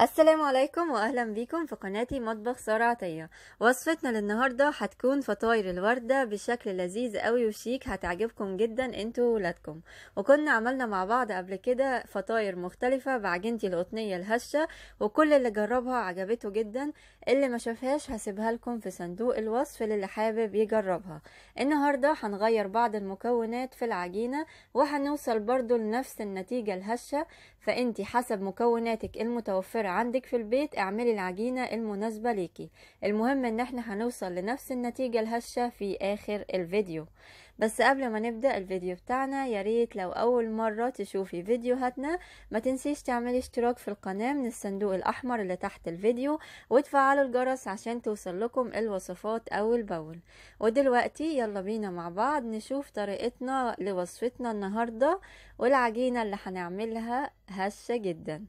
السلام عليكم واهلا بيكم في قناتي مطبخ سارة عطية وصفتنا للنهاردة هتكون فطاير الوردة بشكل لذيذ قوي وشيك هتعجبكم جدا انتوا وولادكم وكنا عملنا مع بعض قبل كده فطاير مختلفة بعجينتي القطنية الهشة وكل اللي جربها عجبته جدا اللي ما شافهاش هسيبها لكم في صندوق الوصف للي حابب يجربها النهاردة هنغير بعض المكونات في العجينة وهنوصل برضو لنفس النتيجة الهشة فانتي حسب مكوناتك المتوفرة الصغيرة عندك في البيت اعملي العجينة المناسبة ليكي المهم ان احنا هنوصل لنفس النتيجة الهشة في اخر الفيديو بس قبل ما نبدأ الفيديو بتاعنا ياريت لو اول مرة تشوفي فيديوهاتنا ما تنسيش تعملي اشتراك في القناة من الصندوق الاحمر اللي تحت الفيديو وتفعلوا الجرس عشان توصل لكم الوصفات اول باول ودلوقتي يلا بينا مع بعض نشوف طريقتنا لوصفتنا النهاردة والعجينة اللي هنعملها هشة جدا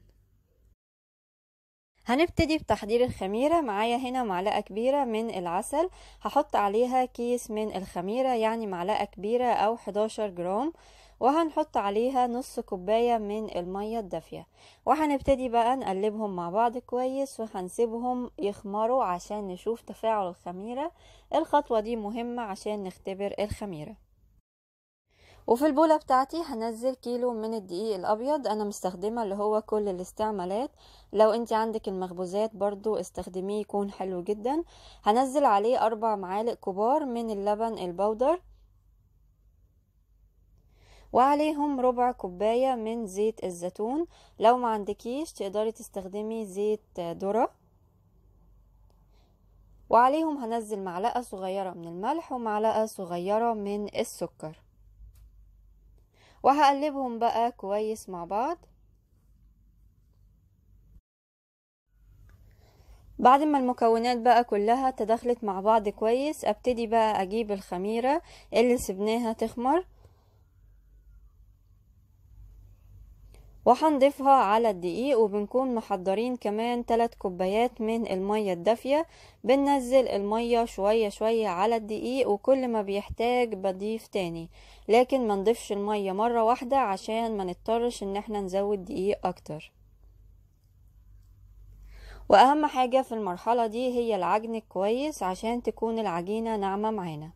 هنبتدي بتحضير الخميرة معايا هنا معلقة كبيرة من العسل هحط عليها كيس من الخميرة يعني معلقة كبيرة أو 11 جرام وهنحط عليها نص كوباية من المية الدافية وهنبتدي بقى نقلبهم مع بعض كويس وهنسيبهم يخمروا عشان نشوف تفاعل الخميرة الخطوة دي مهمة عشان نختبر الخميرة وفي البولة بتاعتي هنزل كيلو من الدقيق الابيض انا مستخدمة اللي هو كل الاستعمالات لو انت عندك المخبوزات برضو استخدميه يكون حلو جدا هنزل عليه اربع معالق كبار من اللبن البودر وعليهم ربع كوباية من زيت الزيتون لو ما عندكيش تقدري تستخدمي زيت ذرة وعليهم هنزل معلقة صغيرة من الملح ومعلقة صغيرة من السكر وهقلبهم بقى كويس مع بعض بعد ما المكونات بقى كلها تدخلت مع بعض كويس ابتدي بقى اجيب الخميرة اللي سبناها تخمر وهنضيفها على الدقيق وبنكون محضرين كمان ثلاث كوبايات من المية الدافية بننزل المية شوية شوية على الدقيق وكل ما بيحتاج بضيف تاني لكن ما نضيفش المية مرة واحدة عشان ما نضطرش ان احنا نزود دقيق اكتر واهم حاجة في المرحلة دي هي العجن كويس عشان تكون العجينة ناعمة معانا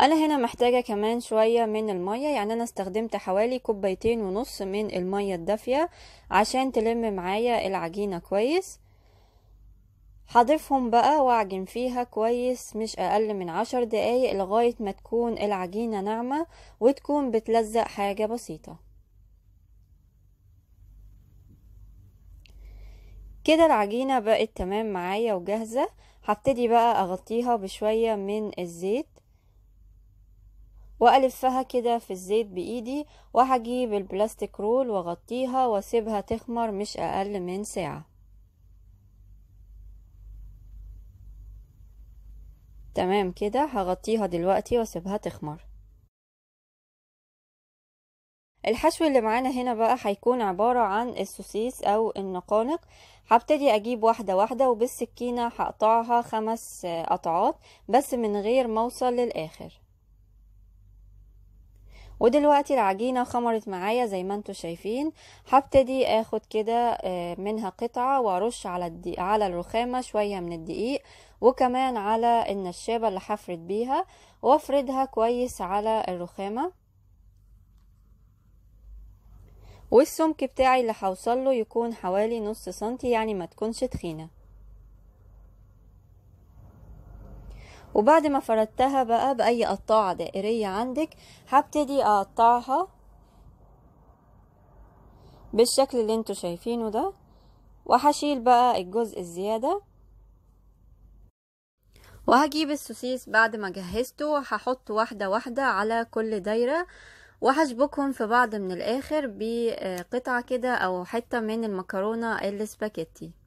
انا هنا محتاجة كمان شوية من المية يعني انا استخدمت حوالي كوبايتين ونص من المية الدافية عشان تلم معايا العجينة كويس هضيفهم بقى واعجن فيها كويس مش اقل من عشر دقايق لغاية ما تكون العجينة ناعمة وتكون بتلزق حاجة بسيطة كده العجينة بقت تمام معايا وجاهزة هبتدي بقى اغطيها بشوية من الزيت والفها كده في الزيت بايدي وهجيب البلاستيك رول واغطيها واسيبها تخمر مش اقل من ساعه تمام كده هغطيها دلوقتي واسيبها تخمر الحشو اللي معانا هنا بقى هيكون عبارة عن السوسيس او النقانق هبتدي اجيب واحدة واحدة وبالسكينة هقطعها خمس قطعات بس من غير ما اوصل للاخر ودلوقتي العجينة خمرت معايا زي ما انتوا شايفين هبتدي اخد كده آه، منها قطعة وارش على الدقيق على الرخامة شوية من الدقيق وكمان على النشابة اللي هفرد بيها وافردها كويس على الرخامة والسمك بتاعي اللي هوصله يكون حوالي نص سنتي يعني ما تكونش تخينه وبعد ما فردتها بقى بأي قطاعة دائرية عندك هبتدي أقطعها بالشكل اللي انتوا شايفينه ده وهشيل بقى الجزء الزيادة وهجيب السوسيس بعد ما جهزته وهحط واحدة واحدة على كل دايرة وهشبكهم في بعض من الآخر بقطعة كده أو حتة من المكرونة السباكيتي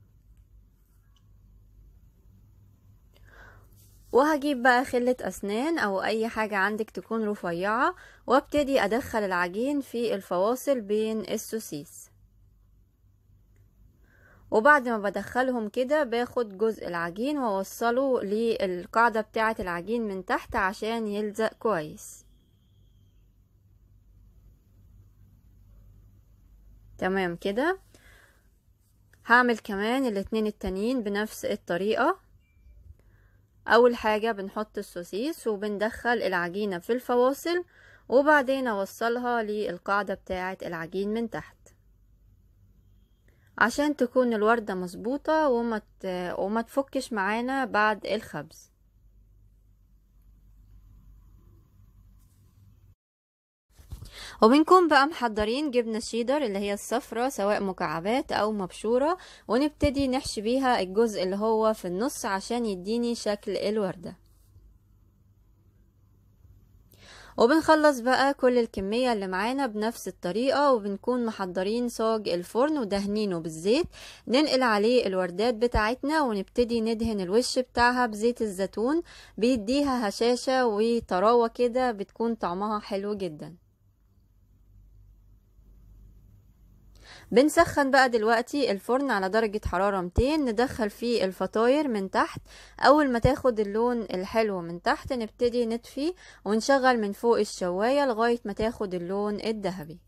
وهجيب بقى خلة أسنان أو أي حاجة عندك تكون رفيعة وابتدي أدخل العجين في الفواصل بين السوسيس وبعد ما بدخلهم كده باخد جزء العجين واوصله للقاعدة بتاعة العجين من تحت عشان يلزق كويس تمام كده هعمل كمان الاتنين التانيين بنفس الطريقة اول حاجة بنحط السوسيس وبندخل العجينة في الفواصل وبعدين اوصلها للقاعدة بتاعة العجين من تحت عشان تكون الوردة مظبوطة وما تفكش معانا بعد الخبز وبنكون بقى محضرين جبنة شيدر اللي هي الصفرة سواء مكعبات أو مبشورة ونبتدي نحشي بيها الجزء اللي هو في النص عشان يديني شكل الوردة وبنخلص بقى كل الكمية اللي معانا بنفس الطريقة وبنكون محضرين صاج الفرن ودهنينه بالزيت ننقل عليه الوردات بتاعتنا ونبتدي ندهن الوش بتاعها بزيت الزيتون بيديها هشاشة وطراوة كده بتكون طعمها حلو جداً بنسخن بقى دلوقتي الفرن على درجة حرارة 200 ندخل فيه الفطاير من تحت اول ما تاخد اللون الحلو من تحت نبتدي نطفي ونشغل من فوق الشواية لغاية ما تاخد اللون الذهبي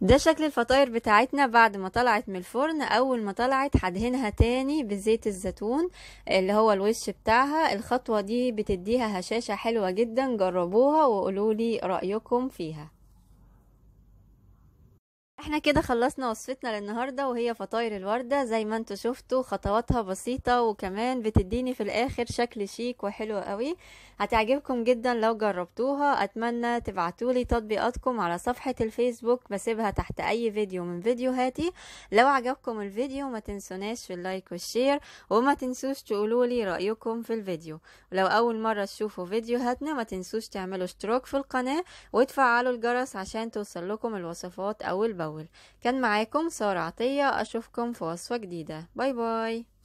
ده شكل الفطاير بتاعتنا بعد ما طلعت من الفرن اول ما طلعت هدهنها تاني بزيت الزيتون اللي هو الوش بتاعها الخطوة دي بتديها هشاشة حلوة جدا جربوها وقولولي رأيكم فيها واحنا كده خلصنا وصفتنا للنهاردة وهي فطاير الوردة زي ما انتوا شفتوا خطواتها بسيطة وكمان بتديني في الاخر شكل شيك وحلو قوي هتعجبكم جدا لو جربتوها اتمنى تبعتولي تطبيقاتكم على صفحة الفيسبوك بسيبها تحت اي فيديو من فيديوهاتي لو عجبكم الفيديو ما تنسوناش في اللايك والشير وما تنسوش تقولولي رأيكم في الفيديو لو اول مرة تشوفوا فيديوهاتنا ما تنسوش تعملوا اشتراك في القناة وتفعلوا الجرس عشان توصل لكم الوصفات اول باول الأول كان معاكم سارة عطية أشوفكم في وصفة جديدة باي باي